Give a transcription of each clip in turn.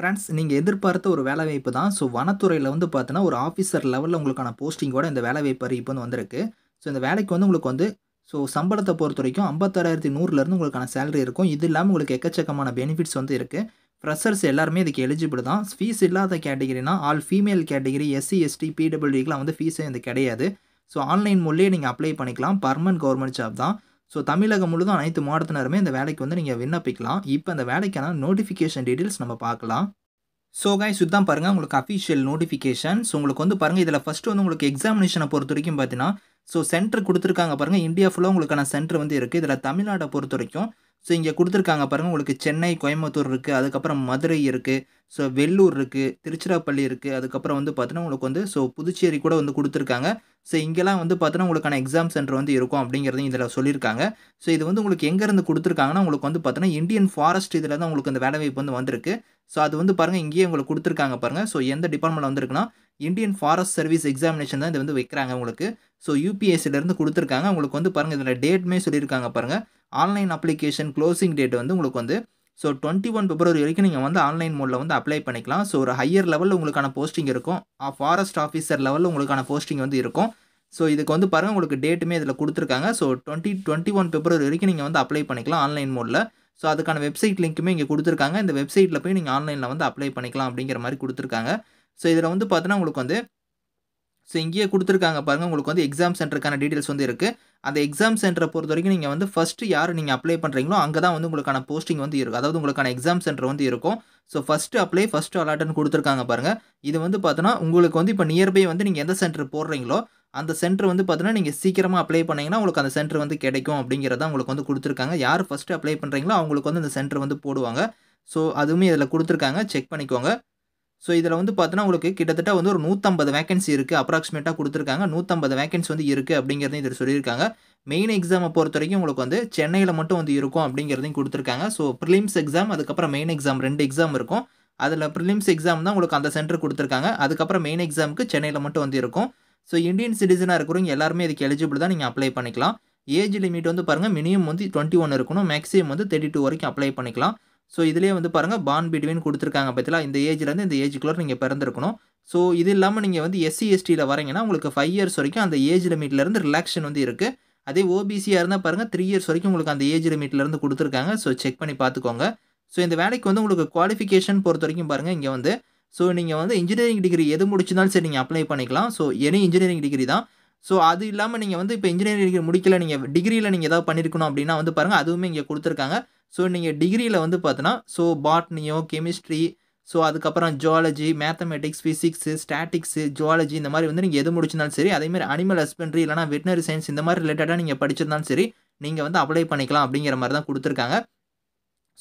friends நீங்கள் எதிர்பார்த்த ஒரு வேலைவாய்ப்பு தான் ஸோ வனத்துறையில் வந்து பார்த்தீங்கன்னா ஒரு ஆஃபீஸர் லெவலில் உங்களுக்கான போஸ்டிங்கோட இந்த வேலைவாய்ப்பு அறிவிப்பு வந்து வந்திருக்கு ஸோ இந்த வேலைக்கு வந்து உங்களுக்கு வந்து ஸோ சம்பளத்தை பொறுத்த வரைக்கும் ஐம்பத்தாறாயிரத்தி நூறுலேருந்து உங்களுக்கான சேலரி இருக்கும் இது இல்லாமல் உங்களுக்கு எக்கச்சக்கமான பெனிஃபிட்ஸ் வந்து இருக்குது ஃப்ரெஷர்ஸ் எல்லாருமே இதுக்கு எலிஜிபிள் தான் ஃபீஸ் இல்லாத கேட்டகிரினா all female category SC ST பிடபிள்யூக்கெலாம் வந்து ஃபீஸே இது கிடையாது ஸோ ஆன்லைன் மூலியே நீங்கள் அப்ளை பண்ணிக்கலாம் பர்மனன்ட் கவர்மெண்ட் ஜாப் தான் ஸோ தமிழகம் முழுதும் அனைத்து மாவட்டத்தினருமே இந்த வேலைக்கு வந்து நீங்கள் விண்ணப்பிக்கலாம் இப்போ அந்த வேலைக்கான நோட்டிஃபிகேஷன் டீட்டெயில்ஸ் நம்ம பார்க்கலாம் ஸோ காய் சுத்தம் பாருங்கள் உங்களுக்கு அஃபிஷியல் நோட்டிஃபிகேஷன் ஸோ உங்களுக்கு வந்து பாருங்கள் இதில் ஃபஸ்ட்டு வந்து உங்களுக்கு எக்ஸாமினேஷனை பொறுத்த வரைக்கும் பார்த்தீங்கன்னா ஸோ சென்டர் கொடுத்துருக்காங்க பாருங்கள் இந்தியா ஃபுல்லாக உங்களுக்கான சென்டர் வந்து இருக்குது இதில் தமிழ்நாடை பொறுத்த வரைக்கும் ஸோ இங்கே கொடுத்துருக்காங்க பாருங்கள் உங்களுக்கு சென்னை கோயம்புத்தூர் இருக்குது அதுக்கப்புறம் மதுரை இருக்குது ஸோ வெள்ளூர் இருக்குது திருச்சிராப்பள்ளி இருக்குது அதுக்கப்புறம் வந்து பார்த்தீங்கன்னா உங்களுக்கு வந்து ஸோ புதுச்சேரி கூட வந்து கொடுத்துருக்காங்க ஸோ இங்கெல்லாம் வந்து பார்த்தீங்கன்னா உங்களுக்கான எக்ஸாம் சென்டர் வந்து இருக்கும் அப்படிங்கிறதையும் இதில் சொல்லியிருக்காங்க ஸோ இது வந்து உங்களுக்கு எங்கேருந்து கொடுத்துருக்காங்கன்னா உங்களுக்கு வந்து பார்த்தீங்கன்னா இந்தியன் ஃபாரஸ்ட் இதில் தான் உங்களுக்கு அந்த வேலைவாய்ப்பு வந்து வந்திருக்கு ஸோ அது வந்து பாருங்கள் இங்கேயே உங்களுக்கு கொடுத்துருக்காங்க பாருங்கள் ஸோ எந்த டிபார்ட்மெண்ட் வந்துருக்குன்னா இந்தியன் ஃபாரஸ்ட் சர்வீஸ் எக்ஸாமினேஷன் தான் இது வந்து வைக்கிறாங்க உங்களுக்கு ஸோ யூபிஎஸ்சிலேருந்து கொடுத்துருக்காங்க உங்களுக்கு வந்து பாருங்கள் இதில் டேட்டுமே சொல்லியிருக்காங்க பாருங்கள் ஆன்லைன் அப்ளிகேஷன் க்ளோசிங் டேட் வந்து உங்களுக்கு வந்து ஸோ டுவெண்ட்டி ஒன் பிப்ரவரி வரைக்கும் நீங்கள் வந்து ஆன்லைன் மோடில் வந்து அப்ளை பண்ணிக்கலாம் ஸோ ஒரு ஹையர் லெவலில் உங்களுக்கான போஸ்டிங் இருக்கும் ஃபாரஸ்ட் ஆஃபீஸர் லெவலில் உங்களுக்கான போஸ்டிங் வந்து இருக்கும் ஸோ இதுக்கு வந்து பாருங்கள் உங்களுக்கு டேட்டுமே இதில் கொடுத்துருக்காங்க ஸோ டுவெண்ட்டி டுவெண்ட்டி ஒன் பிப்ரவரி வரைக்கும் நீங்கள் வந்து அப்ளை பண்ணிக்கலாம் ஆன்லைன் மோடில் ஸோ அதுக்கான வெப்சைட் லிங்க்குமே இங்கே கொடுத்துருக்காங்க இந்த வெப்சைட்டில் போய் நீங்கள் ஆன்லைனில் வந்து அப்ளை பண்ணிக்கலாம் அப்படிங்கிற மாதிரி கொடுத்துருக்காங்க ஸோ இதில் வந்து பார்த்தீங்கன்னா உங்களுக்கு வந்து ஸோ இங்கேயே கொடுத்துருக்காங்க பாருங்கள் உங்களுக்கு வந்து எக்ஸாம் சென்டருக்கான டீட்டெயில்ஸ் வந்து இருக்குது அந்த எக்ஸாம் சென்டரை பொறுத்த வரைக்கும் நீங்கள் வந்து ஃபஸ்ட்டு யார் நீங்கள் அப்ளை பண்ணுறீங்களோ அங்கே தான் வந்து உங்களுக்கான போஸ்டிங் வந்து இருக்கும் அதாவது உங்களுக்கான எக்ஸாம் சென்டர் வந்து இருக்கும் ஸோ ஃபஸ்ட்டு அப்ளை ஃபஸ்ட்டு அலாட்டன் கொடுத்துருக்காங்க பாருங்கள் இது வந்து பார்த்தோன்னா உங்களுக்கு வந்து இப்போ நியர்பை வந்து நீங்கள் எந்த சென்டர் போடுறீங்களோ அந்த சென்டர் வந்து பார்த்தீங்கன்னா நீங்கள் சீக்கிரமாக அப்ளை பண்ணிங்கன்னா உங்களுக்கு அந்த சென்டர் வந்து கிடைக்கும் அப்படிங்கிறத உங்களுக்கு வந்து கொடுத்துருக்காங்க யார் ஃபஸ்ட்டு அப்ளை பண்ணுறீங்களோ அவங்களுக்கு வந்து அந்த சென்டர் வந்து போடுவாங்க ஸோ அதுவுமே இதில் கொடுத்துருக்காங்க செக் பண்ணிக்கோங்க ஸோ இதில் வந்து பார்த்தோன்னா உங்களுக்கு கிட்டத்தட்ட வந்து ஒரு நூற்றம்பது வேகன்சி இருக்குது அப்ராக்சிமேட்டாக கொடுத்துருக்காங்க நூற்றம்பது வேகன்சி வந்து இருக்குது அப்படிங்கிறதையும் இதில் சொல்லியிருக்காங்க மெயின் எக்ஸாமை பொறுத்த வரைக்கும் உங்களுக்கு வந்து சென்னையில் மட்டும் வந்து இருக்கும் அப்படிங்கிறதையும் கொடுத்துருக்காங்க ஸோ ப்ரிலிம்ஸ் எக்ஸாம் அதுக்கப்புறம் மெயின் எக்ஸாம் ரெண்டு எக்ஸாம் இருக்கும் அதில் ப்ரிலிம்ஸ் எக்ஸாம் தான் உங்களுக்கு அந்த சென்டர் கொடுத்துருக்காங்க அதுக்கப்புறம் மெயின் எக்ஸாமுக்கு சென்னையில் மட்டும் வந்து இருக்கும் ஸோ இந்தியன் சிட்டிசனாக இருக்கிறவங்க எல்லாருமே இதுக்கு எலிஜிபிள் தான் நீங்கள் அப்ளை பண்ணிக்கலாம் ஏஜ் லிமிட் வந்து பாருங்கள் மினிமம் வந்து டுவெண்ட்டி ஒன் இருக்கணும் மேக்ஸிமம் வந்து தேர்ட்டி டூ வரைக்கும் அப்ளை பண்ணிக்கலாம் ஸோ இதிலே வந்து பாருங்கள் பான் பிட்வீன் கொடுத்துருக்காங்க பார்த்தீங்களா இந்த ஏஜ்லேருந்து இந்த ஏஜுக்குள்ளே நீங்கள் பிறந்திருக்கணும் ஸோ இது இல்லாமல் நீங்கள் வந்து எஸ்சி எஸ்டியில் வரீங்கன்னா உங்களுக்கு ஃபைவ் இயர்ஸ் வரைக்கும் அந்த ஏஜ் லிமிட்லேருந்து ரிலாக்ஷன் வந்து இருக்குது அதே ஓபிசியாக இருந்தால் பாருங்கள் த்ரீ இயர்ஸ் வரைக்கும் உங்களுக்கு அந்த ஏஜ் லிமிட்லேருந்து கொடுத்துருக்காங்க ஸோ செக் பண்ணி பார்த்துக்கோங்க ஸோ இந்த வேலைக்கு வந்து உங்களுக்கு குவாலிஃபிகேஷன் பொறுத்த வரைக்கும் பாருங்கள் இங்கே வந்து ஸோ நீங்கள் வந்து இன்ஜினியரிங் டிகிரி எது முடிச்சிருந்தாலும் சரி நீங்கள் அப்ளை பண்ணிக்கலாம் ஸோ எனி இன்ஜினியரிங் டிகிரி தான் ஸோ அது இல்லாமல் நீங்கள் வந்து இப்போ இன்ஜினியரிங் டிகிரி முடிக்கல நீங்கள் டிகிரியில் நீங்கள் ஏதாவது பண்ணியிருக்கணும் அப்படின்னா வந்து பாருங்கள் அதுவுமே இங்கே கொடுத்துருக்காங்க ஸோ நீங்கள் டிகிரியில் வந்து பார்த்தோன்னா ஸோ பாட்னியோ கெமிஸ்ட்ரி ஸோ அதுக்கப்புறம் zoology mathematics physics statics zoology இந்த மாதிரி வந்து நீங்கள் எது முடிச்சிருந்தாலும் சரி அதேமாதிரி அனிமல் ஹஸ்பண்ட்ரி இல்லைனா வெட்டினரி சயின்ஸ் இந்த மாதிரி ரிலேட்டடாக நீங்கள் படிச்சிருந்தாலும் சரி நீங்கள் வந்து அப்ளை பண்ணிக்கலாம் அப்படிங்கிற மாதிரி தான் கொடுத்துருக்காங்க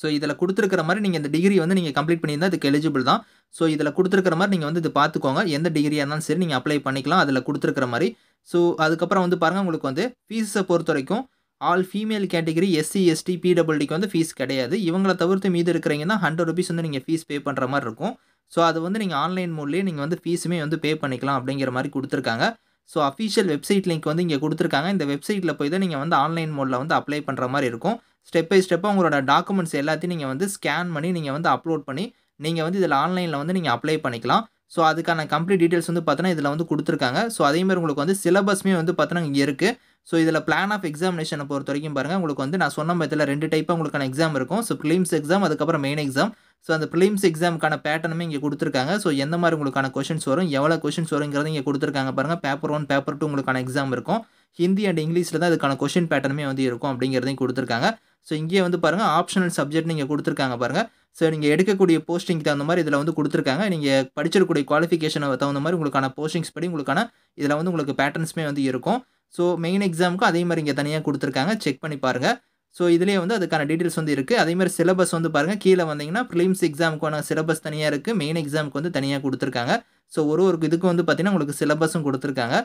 ஸோ இதில் கொடுத்துருக்கிற மாதிரி நீங்கள் இந்த டிகிரி வந்து நீங்கள் கம்ப்ளீட் பண்ணியிருந்தால் அதுக்கு எலிஜிபிள் தான் ஸோ இதில் கொடுத்துருக்கிற மாதிரி நீங்கள் வந்து இது பார்த்துக்கோங்க எந்த டிகிரியாக இருந்தாலும் சரி நீங்கள் அப்ளை பண்ணிக்கலாம் அதில் கொடுத்துருக்கிற மாதிரி ஸோ அதுக்கப்புறம் வந்து பாருங்கள் உங்களுக்கு வந்து ஃபீஸை பொறுத்த வரைக்கும் all female category SC ST பிடபிள்டிக்கு வந்து ஃபீஸ் கிடையாது இவங்களை தவிர்த்து மீது இருக்கிறீங்கன்னா ஹண்ட்ரட் ருபீஸ் வந்து நீங்கள் ஃபீஸ் பே பண்ணுற மாதிரி இருக்கும் ஸோ அது வந்து நீங்கள் ஆன்லைன் மூலையே நீங்கள் வந்து ஃபீஸுமே வந்து பே பண்ணிக்கலாம் அப்படிங்கிற மாதிரி கொடுத்துருக்காங்க ஸோ அஃபீஷியல் வெப்சைட் லிங்க் வந்து இங்கே கொடுத்துருக்காங்க இந்த வெப்சைட்டில் போய் தான் நீங்கள் வந்து ஆன்லைன் மோடில் வந்து அப்ளை பண்ணுற மாதிரி இருக்கும் ஸ்டெப் பை ஸ்டெப்பாக உங்களோட டாக்குமெண்ட்ஸ் எல்லாத்தையும் நீங்கள் வந்து ஸ்கேன் பண்ணி நீங்கள் வந்து அப்லோட் பண்ணி நீங்கள் வந்து இதில் ஆன்லைனில் வந்து நீங்கள் அப்ளை பண்ணிக்கலாம் ஸோ அதுக்கான கம்ப்ளீட் டீட்டெயில்ஸ் வந்து பார்த்தோன்னா இதில் வந்து கொடுத்துருக்காங்க ஸோ அதேமாதிரி உங்களுக்கு வந்து சிலபஸ்மே வந்து பார்த்தீங்கன்னா இங்கே இருக்குது ஸோ இதில் பிளான் ஆஃப் எக்ஸாமினேஷனை பொறுத்த வரைக்கும் பாருங்கள் உங்களுக்கு வந்து நான் சொன்ன மதத்தில் ரெண்டு டைப்பாக உங்களுக்கான எக்ஸாம் இருக்கும் ஸோ ப்ரிலிம்ஸ் எக்ஸாம் அதுக்கப்புறம் மெயின் எக்ஸாம் ஸோ அந்த ப்ளீம்ஸ் எக்ஸாமுக்கான பேட்டர்னுமே இங்கே கொடுத்துருக்காங்க ஸோ எந்த மாதிரி உங்களுக்கான கொஷின்ஸ் வரும் எவ்வளோ கொஷின்ஸ் வருங்கிறது இங்கே கொடுத்துருக்காங்க பாருங்கள் பேப்பர் ஒன் பேப்பர் டூ உங்களுக்கான எக்ஸாம் இருக்கும் ஹிந்தி அண்ட் இங்கிலீஷில் தான் அதுக்கான கொஷின் பேட்டர்னுமே வந்து இருக்கும் அப்படிங்கிறதையும் கொடுத்துருக்காங்க ஸோ இங்கே வந்து பாருங்கள் ஆப்ஷனல் சப்ஜெக்ட் நீங்கள் கொடுத்துருக்காங்க பாருங்கள் ஸோ நீங்கள் எடுக்கக்கூடிய போஸ்டிங்க்கு தகுந்த மாதிரி இதில் வந்து கொடுத்துருக்காங்க நீங்கள் படிச்சிருக்கக்கூடிய குவாலிஃபிகேஷனை தகுந்த மாதிரி உங்களுக்கான போஸ்டிங்ஸ் படி உங்களுக்கான இதில் வந்து உங்களுக்கு பேட்டர்ன்ஸுமே வந்து இருக்கும் ஸோ மெயின் எக்ஸாமுக்கும் அதே மாதிரி இங்கே தனியாக கொடுத்துருக்காங்க செக் பண்ணி பாருங்கள் ஸோ இதுலேயே வந்து அதுக்கான டீட்டெயில்ஸ் வந்து இருக்குது அதே மாதிரி சிலபஸ் வந்து பாருங்கள் கீழே வந்தீங்கன்னா ப்ரிலிம்ஸ் எக்ஸாமுக்கான சிலபஸ் தனியாக இருக்குது மெயின் எக்ஸாமுக்கு வந்து தனியாக கொடுத்துருக்காங்க ஸோ ஒரு ஒரு இதுக்கு வந்து பார்த்திங்கன்னா உங்களுக்கு சிலபஸும் கொடுத்துருக்காங்க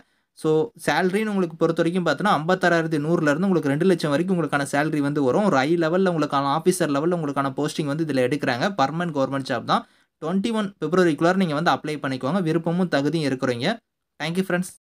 ஸோ சேலரின்னு உங்களுக்கு பொறுத்த வரைக்கும் பார்த்தோன்னா ஐம்பத்தாறாயிரத்தி நூறுலேருந்து உங்களுக்கு ரெண்டு லட்சம் வரைக்கும் உங்களுக்கான சேலரி வந்து வரும் ஒரு ஐ லெவலில் உங்களுக்கான ஆஃபீஸர் லெவலில் உங்களுக்கான போஸ்டிங் வந்து இதில் எடுக்கிறாங்க பர்மனன்ட் கவர்மெண்ட் ஜாப் தான் டுவெண்ட்டி ஒன் பிப்ரவரிக்குள்ளார் நீங்கள் வந்து அப்ளை பண்ணிக்கோங்க விருப்பமும் தகுதியும் இருக்கிறீங்க தேங்க்யூ ஃப்ரெண்ட்ஸ்